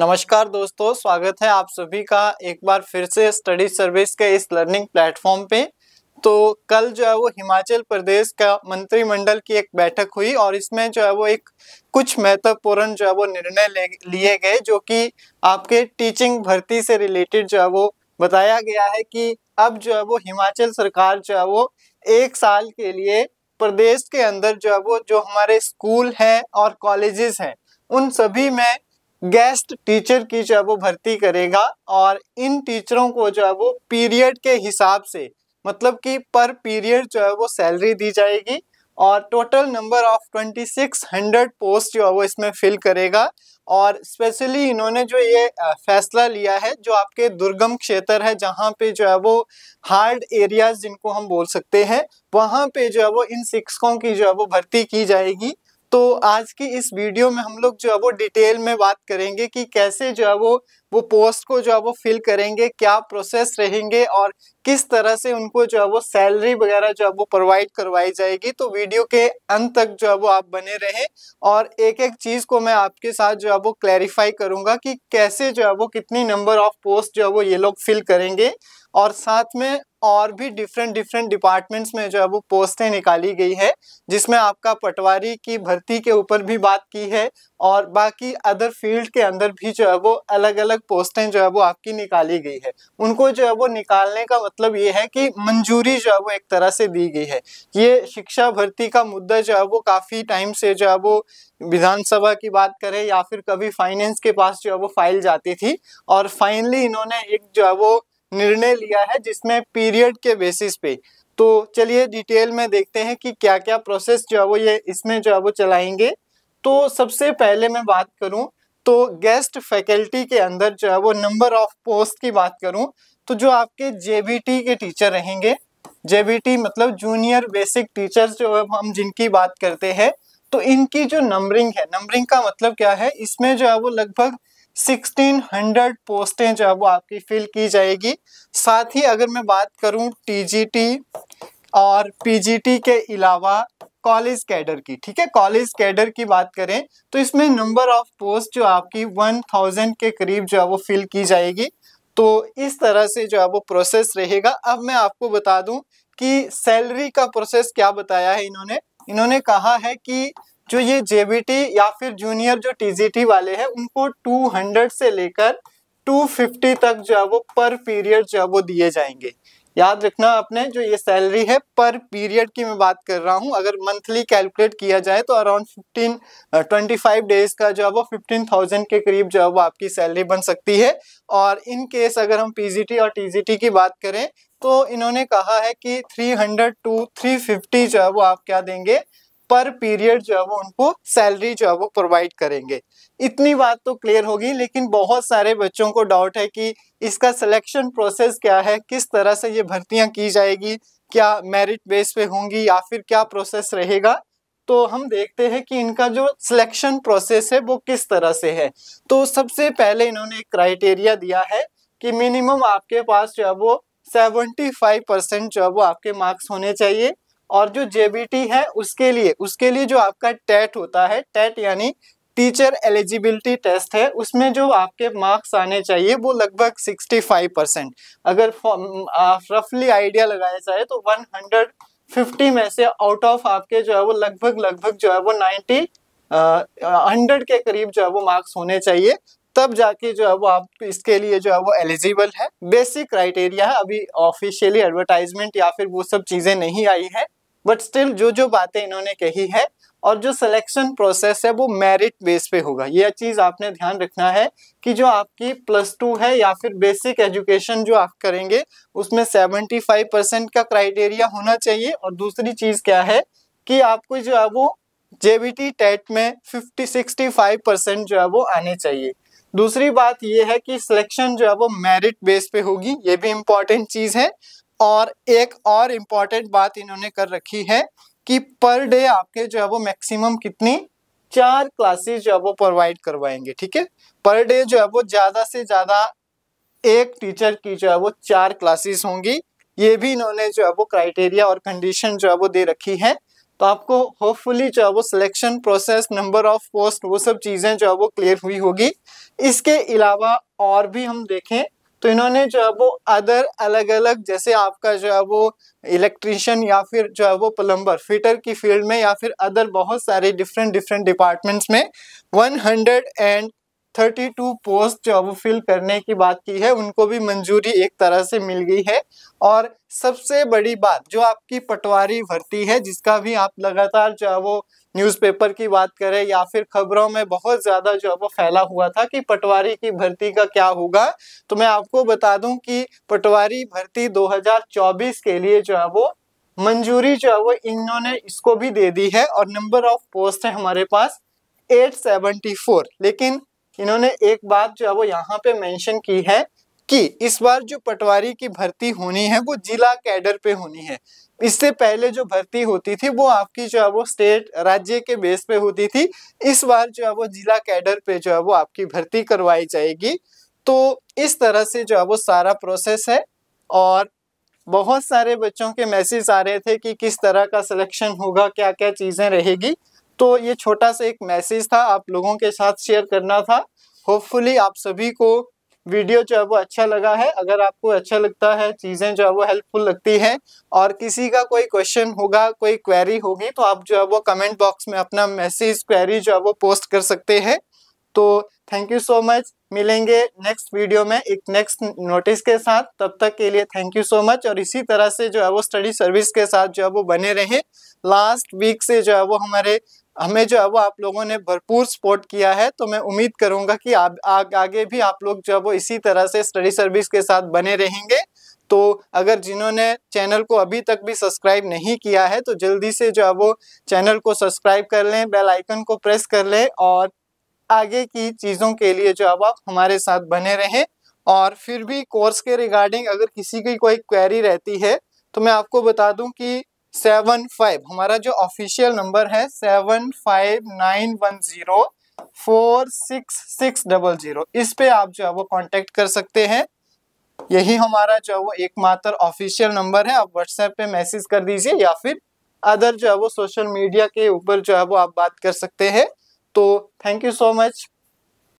नमस्कार दोस्तों स्वागत है आप सभी का एक बार फिर से स्टडी सर्विस के इस लर्निंग प्लेटफॉर्म पे तो कल जो है वो हिमाचल प्रदेश का मंत्रिमंडल की एक बैठक हुई और इसमें जो है वो एक कुछ महत्वपूर्ण जो है वो निर्णय लिए गए जो कि आपके टीचिंग भर्ती से रिलेटेड जो है वो बताया गया है कि अब जो है वो हिमाचल सरकार जो है वो एक साल के लिए प्रदेश के अंदर जो है वो जो हमारे स्कूल हैं और कॉलेजेस हैं उन सभी में गेस्ट टीचर की जो है वो भर्ती करेगा और इन टीचरों को जो है वो पीरियड के हिसाब से मतलब कि पर पीरियड जो है वो सैलरी दी जाएगी और टोटल नंबर ऑफ 2600 पोस्ट जो है वो इसमें फिल करेगा और स्पेशली इन्होंने जो ये फैसला लिया है जो आपके दुर्गम क्षेत्र है जहाँ पे जो है वो हार्ड एरियाज जिनको हम बोल सकते हैं वहाँ पे जो है वो इन शिक्षकों की जो है वो भर्ती की जाएगी तो आज की इस वीडियो में हम लोग जो है वो डिटेल में बात करेंगे कि कैसे जो है वो वो पोस्ट को जो है वो फिल करेंगे क्या प्रोसेस रहेंगे और किस तरह से उनको जो है वो सैलरी वगैरह जो है वो प्रोवाइड करवाई जाएगी तो वीडियो के अंत तक जो है वो आप बने रहें और एक एक चीज़ को मैं आपके साथ जो है वो क्लैरिफाई करूंगा कि कैसे जो है वो कितनी नंबर ऑफ पोस्ट जो है वो ये लोग फिल करेंगे और साथ में और भी डिफरेंट डिफरेंट डिपार्टमेंट्स में जो है वो पोस्टें निकाली गई है जिसमें आपका पटवारी की भर्ती के ऊपर भी बात की है और बाकी अदर फील्ड के अंदर भी जो है वो अलग अलग पोस्टें जो है वो आपकी निकाली गई है उनको जो है वो निकालने का मतलब ये है कि मंजूरी जो है वो एक तरह से दी गई है ये शिक्षा भर्ती का मुद्दा जो है वो काफ़ी टाइम से जो है वो विधानसभा की बात करें या फिर कभी फाइनेंस के पास जो है वो फाइल जाती थी और फाइनली इन्होंने एक जो है वो निर्णय लिया है जिसमें पीरियड के बेसिस पे तो चलिए डिटेल में देखते हैं कि क्या क्या प्रोसेस जो है वो ये इसमें जो है वो चलाएंगे तो सबसे पहले मैं बात करूं तो गेस्ट फैकल्टी के अंदर जो है वो नंबर ऑफ पोस्ट की बात करूं तो जो आपके जे के टीचर रहेंगे जे मतलब जूनियर बेसिक टीचर्स जो है हम जिनकी बात करते हैं तो इनकी जो नंबरिंग है नंबरिंग का मतलब क्या है इसमें जो है वो लगभग 1600 पोस्टें जो है वो आपकी फिल की जाएगी साथ ही अगर मैं बात करूं टीजीटी और पीजीटी के अलावा कॉलेज कैडर की ठीक है कॉलेज कैडर की बात करें तो इसमें नंबर ऑफ पोस्ट जो आपकी 1000 के करीब जो है वो फिल की जाएगी तो इस तरह से जो है वो प्रोसेस रहेगा अब मैं आपको बता दूं कि सैलरी का प्रोसेस क्या बताया है इन्होंने इन्होंने कहा है कि जो ये जेबीटी या फिर जूनियर जो टीजीटी वाले हैं उनको 200 से लेकर 250 तक जो है वो पर पीरियड जो है वो दिए जाएंगे याद रखना आपने जो ये सैलरी है पर पीरियड की मैं बात कर रहा हूँ अगर मंथली कैलकुलेट किया जाए तो around fifteen twenty five days का जो है वो फिफ्टीन थाउजेंड के करीब जो है वो आपकी सैलरी बन सकती है और इन केस अगर हम पीजीटी और टीजीटी की बात करें तो इन्होंने कहा है कि three hundred to three fifty जो है वो आप क्या देंगे पर पीरियड जो है वो उनको सैलरी जो है वो प्रोवाइड करेंगे इतनी बात तो क्लियर होगी लेकिन बहुत सारे बच्चों को डाउट है कि इसका सिलेक्शन प्रोसेस क्या है किस तरह से ये भर्तियां की जाएगी क्या मेरिट बेस पे होंगी या फिर क्या प्रोसेस रहेगा तो हम देखते हैं कि इनका जो सिलेक्शन प्रोसेस है वो किस तरह से है तो सबसे पहले इन्होंने एक क्राइटेरिया दिया है कि मिनिमम आपके पास जो है वो सेवेंटी फाइव परसेंट जो है वो आपके मार्क्स होने चाहिए और जो जेबीटी है उसके लिए उसके लिए जो आपका टेट होता है टेट यानी टीचर एलिजिबिलिटी टेस्ट है उसमें जो आपके मार्क्स आने चाहिए वो लगभग 65 परसेंट अगर रफली आइडिया लगाया जाए तो 150 में से आउट ऑफ आपके जो है वो लगभग लगभग जो है वो 90 हंड्रेड के करीब जो है वो मार्क्स होने चाहिए तब जाके जो है वो आप इसके लिए जो है वो एलिजिबल है बेसिक क्राइटेरिया है अभी ऑफिशियली एडवर्टाइजमेंट या फिर वो सब चीज़ें नहीं आई है बट स्टिल जो जो बातें इन्होंने कही है और जो सिलेक्शन प्रोसेस है वो मेरिट बेस पे होगा यह चीज़ आपने ध्यान रखना है कि जो आपकी प्लस टू है या फिर बेसिक एजुकेशन जो आप करेंगे उसमें सेवेंटी फाइव परसेंट का क्राइटेरिया होना चाहिए और दूसरी चीज़ क्या है कि आपको जो है वो जेबीटी टेट e में फिफ्टी सिक्सटी फाइव परसेंट जो है वो आने चाहिए दूसरी बात यह है कि सिलेक्शन जो है वो मेरिट बेस पे होगी ये भी इंपॉर्टेंट चीज़ है और एक और इम्पॉर्टेंट बात इन्होंने कर रखी है कि पर डे आपके जो है वो मैक्सिमम कितनी चार क्लासेस जो है वो प्रोवाइड करवाएंगे ठीक है पर डे जो है वो ज़्यादा से ज़्यादा एक टीचर की जो है वो चार क्लासेस होंगी ये भी इन्होंने जो है वो क्राइटेरिया और कंडीशन जो है वो दे रखी है तो आपको होपफुली जो है वो selection process number of post वो सब चीज़ें जो है वो क्लियर हुई होगी इसके अलावा और भी हम देखें तो इन्होंने जो है वो अदर अलग अलग जैसे आपका जो है वो इलेक्ट्रिशियन या फिर जो है वो प्लम्बर फिटर की फील्ड में या फिर अदर बहुत सारे डिफरेंट डिफरेंट डिपार्टमेंट्स में 100 एंड थर्टी टू पोस्ट जो वो फिल करने की बात की है उनको भी मंजूरी एक तरह से मिल गई है और सबसे बड़ी बात जो आपकी पटवारी भर्ती है जिसका भी आप लगातार जो है वो न्यूज़पेपर की बात करें या फिर खबरों में बहुत ज़्यादा जो है वो फैला हुआ था कि पटवारी की भर्ती का क्या होगा तो मैं आपको बता दूं कि पटवारी भर्ती 2024 के लिए जो है वो मंजूरी जो है वो इन्होंने इसको भी दे दी है और नंबर ऑफ पोस्ट है हमारे पास 874 लेकिन इन्होंने एक बात जो है वो यहाँ पे मेंशन की है कि इस बार जो पटवारी की भर्ती होनी है वो जिला कैडर पे होनी है इससे पहले जो भर्ती होती थी वो आपकी जो है वो स्टेट राज्य के बेस पे होती थी इस बार जो है वो जिला कैडर पे जो है वो आपकी भर्ती करवाई जाएगी तो इस तरह से जो है वो सारा प्रोसेस है और बहुत सारे बच्चों के मैसेज आ रहे थे कि किस तरह का सिलेक्शन होगा क्या क्या चीज़ें रहेगी तो ये छोटा सा एक मैसेज था आप लोगों के साथ शेयर करना था होपफुली आप सभी को वीडियो जो है वो अच्छा लगा है अगर आपको अच्छा लगता है चीज़ें जो है वो हेल्पफुल लगती हैं और किसी का कोई क्वेश्चन होगा कोई क्वेरी होगी तो आप जो है वो कमेंट बॉक्स में अपना मैसेज क्वेरी जो है वो पोस्ट कर सकते हैं तो थैंक यू सो मच मिलेंगे नेक्स्ट वीडियो में एक नेक्स्ट नोटिस के साथ तब तक के लिए थैंक यू सो मच और इसी तरह से जो है वो स्टडी सर्विस के साथ जो है वो बने रहें लास्ट वीक से जो है वो हमारे हमें जो है वो आप लोगों ने भरपूर सपोर्ट किया है तो मैं उम्मीद करूंगा कि आप आ, आगे भी आप लोग जो है वो इसी तरह से स्टडी सर्विस के साथ बने रहेंगे तो अगर जिन्होंने चैनल को अभी तक भी सब्सक्राइब नहीं किया है तो जल्दी से जो है वो चैनल को सब्सक्राइब कर लें बेल आइकन को प्रेस कर लें और आगे की चीज़ों के लिए जो है आप हमारे साथ बने रहें और फिर भी कोर्स के रिगार्डिंग अगर किसी की कोई क्वेरी रहती है तो मैं आपको बता दूं कि सेवन फाइव हमारा जो ऑफिशियल नंबर है seven five nine one zero four six six double zero इस पे आप जो है वो कांटेक्ट कर सकते हैं यही हमारा जो है वो एकमात्र ऑफिशियल नंबर है आप व्हाट्सएप पे मैसेज कर दीजिए या फिर अदर जो है वो सोशल मीडिया के ऊपर जो है वो आप बात कर सकते हैं तो थैंक यू सो मच